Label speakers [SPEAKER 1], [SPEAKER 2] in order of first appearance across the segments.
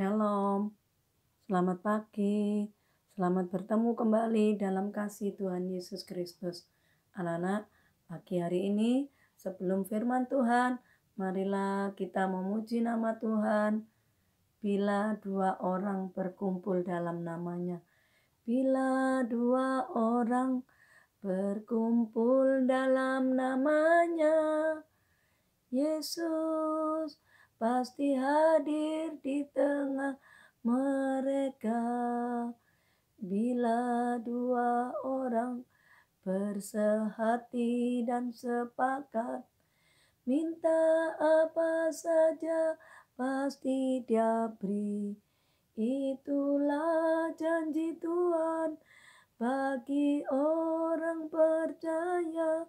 [SPEAKER 1] Shalom, selamat pagi, selamat bertemu kembali dalam kasih Tuhan Yesus Kristus. Anak-anak, pagi hari ini sebelum firman Tuhan, marilah kita memuji nama Tuhan. Bila dua orang berkumpul dalam namanya, bila dua orang berkumpul dalam namanya, Yesus pasti hadir di tengah mereka bila dua orang bersehati dan sepakat minta apa saja pasti dia beri itulah janji Tuhan bagi orang percaya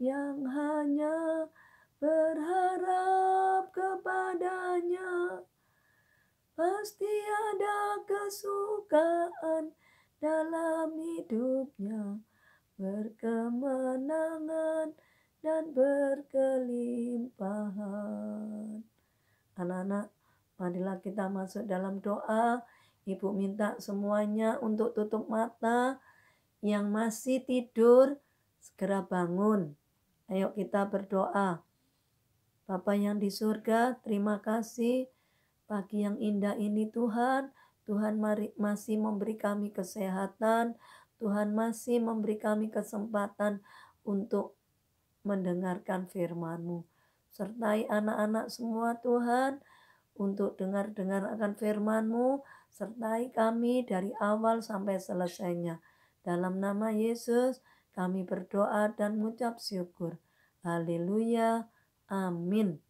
[SPEAKER 1] yang hanya berharap kepadanya pasti ada kesukaan dalam hidupnya berkemenangan dan berkelimpahan anak-anak marilah kita masuk dalam doa ibu minta semuanya untuk tutup mata yang masih tidur segera bangun ayo kita berdoa Bapa yang di surga, terima kasih pagi yang indah ini Tuhan. Tuhan mari, masih memberi kami kesehatan, Tuhan masih memberi kami kesempatan untuk mendengarkan firman-Mu. Sertai anak-anak semua Tuhan untuk dengar-dengar akan firman-Mu, sertai kami dari awal sampai selesainya. Dalam nama Yesus, kami berdoa dan mengucap syukur. Haleluya. Amin.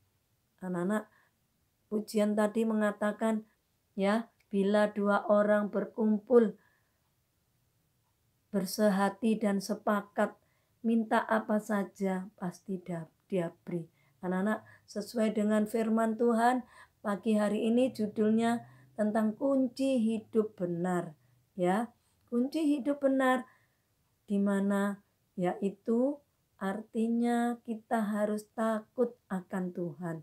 [SPEAKER 1] Anak-anak, pujian tadi mengatakan ya, bila dua orang berkumpul bersehati dan sepakat minta apa saja pasti dia beri. Anak-anak, sesuai dengan firman Tuhan, pagi hari ini judulnya tentang kunci hidup benar, ya. Kunci hidup benar di mana yaitu Artinya kita harus takut akan Tuhan.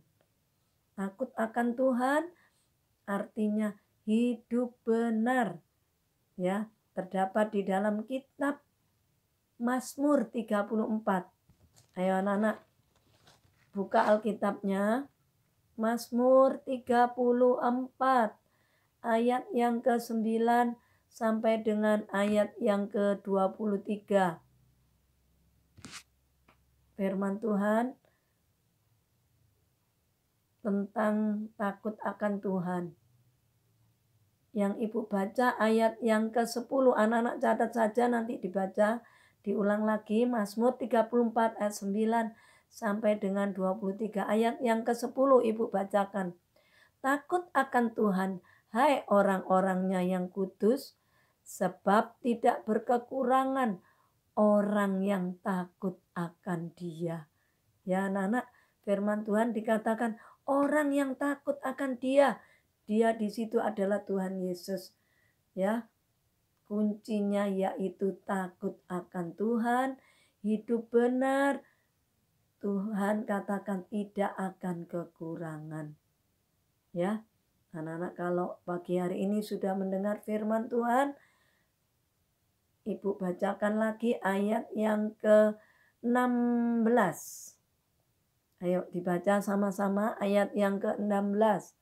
[SPEAKER 1] Takut akan Tuhan artinya hidup benar. Ya, terdapat di dalam kitab Mazmur 34. Ayo anak-anak buka Alkitabnya. Mazmur 34 ayat yang ke-9 sampai dengan ayat yang ke-23 firman Tuhan tentang takut akan Tuhan. Yang Ibu baca ayat yang ke-10, anak-anak catat saja nanti dibaca, diulang lagi Mazmur 34 ayat 9 sampai dengan 23 ayat yang ke-10 Ibu bacakan. Takut akan Tuhan, hai orang-orangnya yang kudus, sebab tidak berkekurangan orang yang takut akan dia. Ya anak-anak, firman Tuhan dikatakan orang yang takut akan dia. Dia di situ adalah Tuhan Yesus. Ya, kuncinya yaitu takut akan Tuhan, hidup benar. Tuhan katakan tidak akan kekurangan. Ya, anak-anak kalau pagi hari ini sudah mendengar firman Tuhan, Ibu bacakan lagi ayat yang ke-16. Ayo dibaca sama-sama ayat yang ke-16.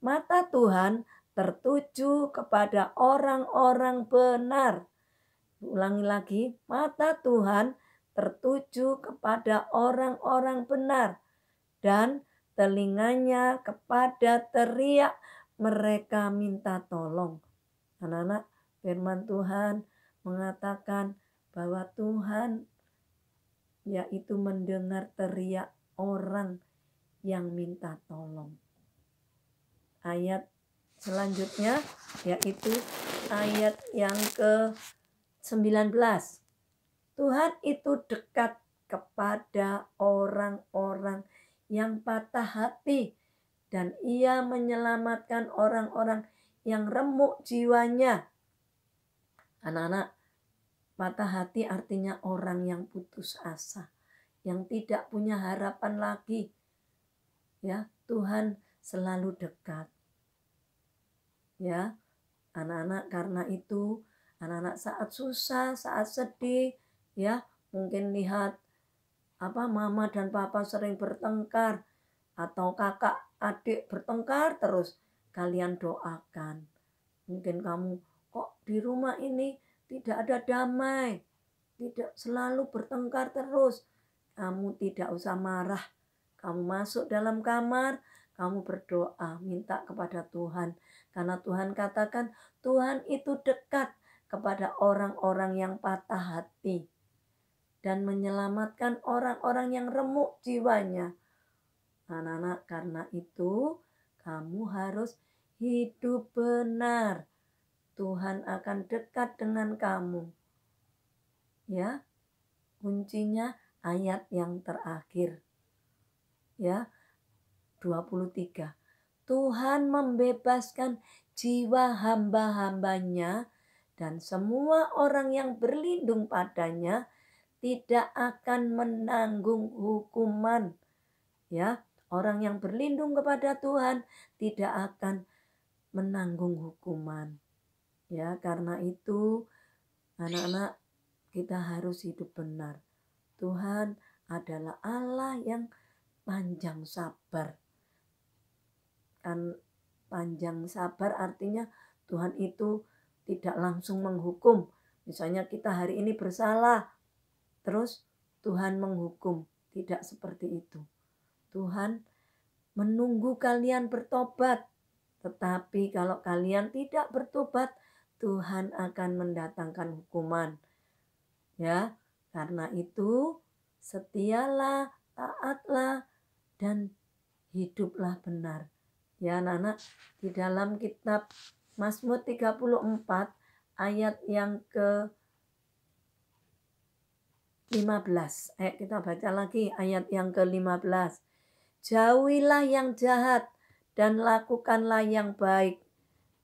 [SPEAKER 1] Mata Tuhan tertuju kepada orang-orang benar. Ulangi lagi, mata Tuhan tertuju kepada orang-orang benar dan telinganya kepada teriak mereka minta tolong. Anak-anak, firman Tuhan mengatakan bahwa Tuhan yaitu mendengar teriak orang yang minta tolong. Ayat selanjutnya yaitu ayat yang ke-19. Tuhan itu dekat kepada orang-orang yang patah hati dan ia menyelamatkan orang-orang yang remuk jiwanya. Anak-anak, patah hati artinya orang yang putus asa, yang tidak punya harapan lagi. Ya, Tuhan selalu dekat. Ya, anak-anak karena itu anak-anak saat susah, saat sedih, ya, mungkin lihat apa mama dan papa sering bertengkar atau kakak adik bertengkar terus kalian doakan mungkin kamu kok di rumah ini tidak ada damai, tidak selalu bertengkar terus. Kamu tidak usah marah. Kamu masuk dalam kamar, kamu berdoa, minta kepada Tuhan. Karena Tuhan katakan, Tuhan itu dekat kepada orang-orang yang patah hati dan menyelamatkan orang-orang yang remuk jiwanya. Anak-anak, karena itu kamu harus hidup benar Tuhan akan dekat dengan kamu. Ya. Kuncinya ayat yang terakhir. Ya. 23. Tuhan membebaskan jiwa hamba-hambanya dan semua orang yang berlindung padanya tidak akan menanggung hukuman. Ya, orang yang berlindung kepada Tuhan tidak akan menanggung hukuman. Ya, karena itu anak-anak kita harus hidup benar. Tuhan adalah Allah yang panjang sabar. Kan panjang sabar artinya Tuhan itu tidak langsung menghukum. Misalnya kita hari ini bersalah, terus Tuhan menghukum. Tidak seperti itu. Tuhan menunggu kalian bertobat. Tetapi kalau kalian tidak bertobat, Tuhan akan mendatangkan hukuman. Ya, karena itu setialah, taatlah dan hiduplah benar. Ya, anak-anak, di dalam kitab Mazmur 34 ayat yang ke 15. Ayo kita baca lagi ayat yang ke-15. Jauhilah yang jahat dan lakukanlah yang baik.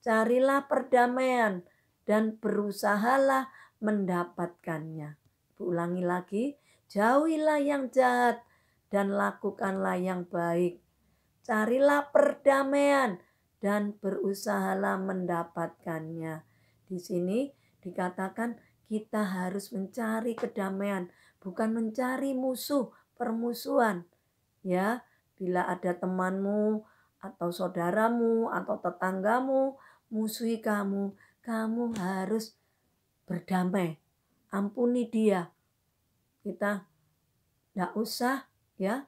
[SPEAKER 1] Carilah perdamaian dan berusahalah mendapatkannya. Ulangi lagi, jauhilah yang jahat dan lakukanlah yang baik. Carilah perdamaian dan berusahalah mendapatkannya. Di sini dikatakan kita harus mencari kedamaian, bukan mencari musuh, permusuhan. Ya, bila ada temanmu atau saudaramu atau tetanggamu musuhi kamu, kamu harus berdamai. Ampuni dia. Kita tidak usah ya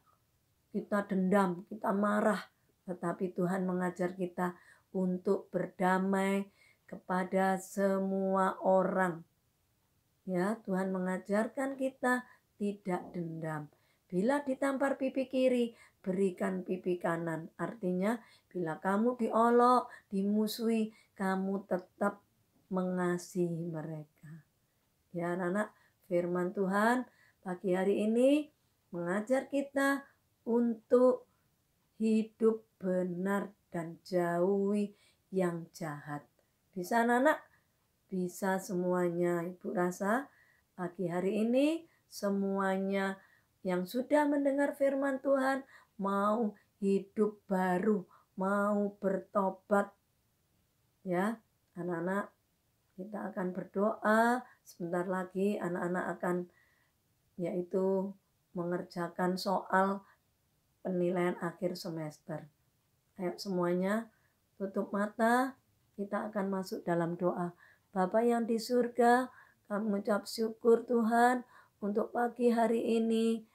[SPEAKER 1] kita dendam, kita marah. Tetapi Tuhan mengajar kita untuk berdamai kepada semua orang. Ya, Tuhan mengajarkan kita tidak dendam. Bila ditampar pipi kiri, berikan pipi kanan. Artinya, bila kamu diolok, dimusuhi, kamu tetap mengasihi mereka. Ya anak-anak, firman Tuhan pagi hari ini mengajar kita untuk hidup benar dan jauhi yang jahat. Bisa anak-anak? Bisa semuanya. Ibu rasa pagi hari ini semuanya yang sudah mendengar firman Tuhan mau hidup baru, mau bertobat. Ya, anak-anak, kita akan berdoa. Sebentar lagi anak-anak akan yaitu mengerjakan soal penilaian akhir semester. Ayo semuanya tutup mata, kita akan masuk dalam doa. Bapa yang di surga, kami mengucap syukur Tuhan untuk pagi hari ini.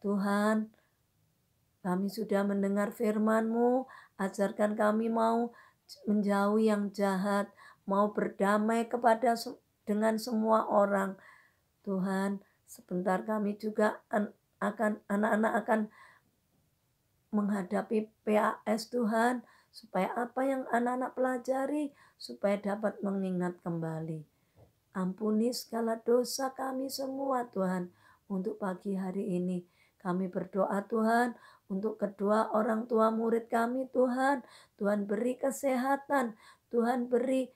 [SPEAKER 1] Tuhan, kami sudah mendengar firman-Mu, ajarkan kami mau menjauhi yang jahat, mau berdamai kepada dengan semua orang. Tuhan, sebentar kami juga akan anak-anak akan menghadapi PAS Tuhan supaya apa yang anak-anak pelajari supaya dapat mengingat kembali. Ampuni segala dosa kami semua Tuhan untuk pagi hari ini kami berdoa Tuhan untuk kedua orang tua murid kami Tuhan. Tuhan beri kesehatan. Tuhan beri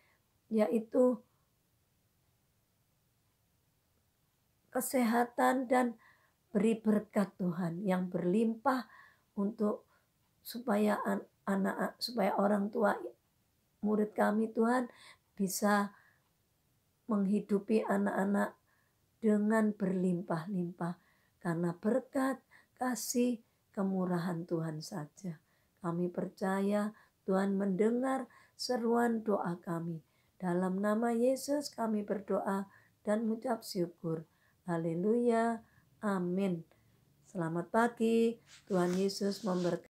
[SPEAKER 1] yaitu kesehatan dan beri berkat Tuhan yang berlimpah untuk supaya anak supaya orang tua murid kami Tuhan bisa menghidupi anak-anak dengan berlimpah-limpah karena berkat kasih kemurahan Tuhan saja. Kami percaya Tuhan mendengar seruan doa kami. Dalam nama Yesus kami berdoa dan mengucap syukur. Haleluya. Amin. Selamat pagi. Tuhan Yesus memberkati.